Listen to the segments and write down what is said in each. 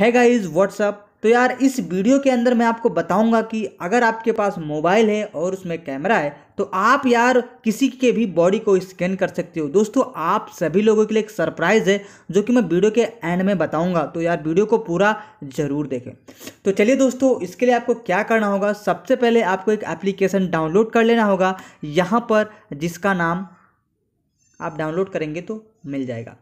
है guys what's up तो यार इस वीडियो के अंदर मैं आपको बताऊंगा कि अगर आपके पास मोबाइल है और उसमें कैमरा है तो आप यार किसी के भी बॉडी को स्कैन कर सकते हो दोस्तों आप सभी लोगों के लिए एक सरप्राइज़ है जो कि मैं वीडियो के एंड में बताऊंगा तो यार वीडियो को पूरा ज़रूर देखें तो चलिए दोस्तों इसके लिए आपको क्या करना होगा सबसे पहले आपको एक एप्लीकेशन डाउनलोड कर लेना होगा यहाँ पर जिसका नाम आप डाउनलोड करेंगे तो मिल जाएगा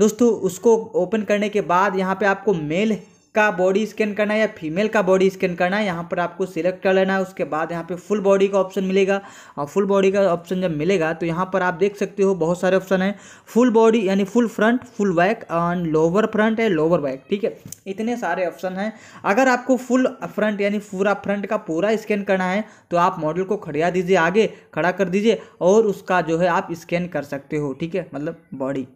दोस्तों उसको ओपन करने के बाद यहाँ पे आपको मेल का बॉडी स्कैन करना है या फीमेल का बॉडी स्कैन करना है यहाँ पर आपको सिलेक्ट कर लेना है उसके बाद यहाँ पे फुल बॉडी का ऑप्शन मिलेगा और फुल बॉडी का ऑप्शन जब मिलेगा तो यहाँ पर आप देख सकते हो बहुत सारे ऑप्शन हैं फुल बॉडी यानी full front full back and lower front है लोअर बैक ठीक है इतने सारे ऑप्शन हैं अगर आपको फुल फ्रंट यानी पूरा फ्रंट का पूरा स्कैन करना है तो आप मॉडल को खड़िया दीजिए आगे खड़ा कर दीजिए और उसका जो है आप स्कैन कर सकते हो ठीक है मतलब बॉडी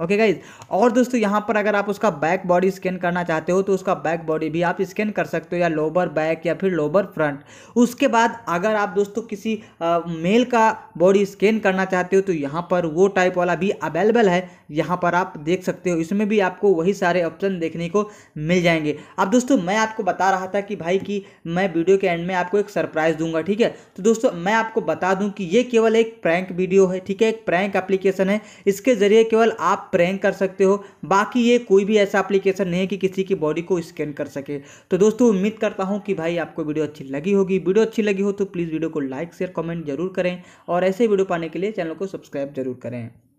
ओके गाइज और दोस्तों यहाँ पर अगर आप उसका बैक बॉडी स्कैन करना चाहते हो तो उसका बैक बॉडी भी आप स्कैन कर सकते हो या लोअर बैक या फिर लोअर फ्रंट उसके बाद अगर आप दोस्तों किसी आ, मेल का बॉडी स्कैन करना चाहते हो तो यहाँ पर वो टाइप वाला भी अवेलेबल है यहाँ पर आप देख सकते हो इसमें भी आपको वही सारे ऑप्शन देखने को मिल जाएंगे अब दोस्तों मैं आपको बता रहा था कि भाई कि मैं वीडियो के एंड में आपको एक सरप्राइज़ दूंगा ठीक है तो दोस्तों मैं आपको बता दूँ कि ये केवल एक प्रैंक वीडियो है ठीक है एक प्रैंक एप्लीकेशन है इसके ज़रिए केवल आप आप प्रैंक कर सकते हो बाकी ये कोई भी ऐसा एप्लीकेशन नहीं है कि किसी की बॉडी को स्कैन कर सके तो दोस्तों उम्मीद करता हूँ कि भाई आपको वीडियो अच्छी लगी होगी वीडियो अच्छी लगी हो तो प्लीज़ वीडियो को लाइक शेयर कमेंट जरूर करें और ऐसे वीडियो पाने के लिए चैनल को सब्सक्राइब जरूर करें